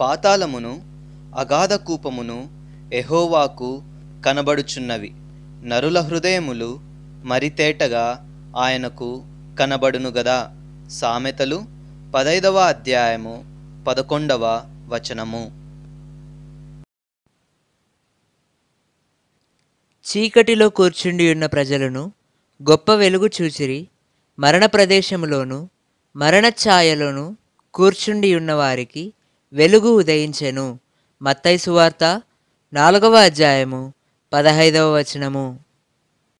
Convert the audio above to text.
పాతాళమును అగాధ కూపమును ఎహోవాకు కనబడుచున్నవి నరుల హృదయములు మరితేటగా ఆయనకు కనబడును గదా సామెతలు పదైదవ అధ్యాయము పదకొండవ వచనము చీకటిలో కూర్చుండి ఉన్న ప్రజలను గొప్ప వెలుగు చూచిరి మరణ ప్రదేశంలోను మరణ ఛాయలోను కూర్చుండి ఉన్నవారికి వెలుగు ఉదయించెను మత్తైసువార్త నాలుగవ అధ్యాయము పదహైదవ వచనము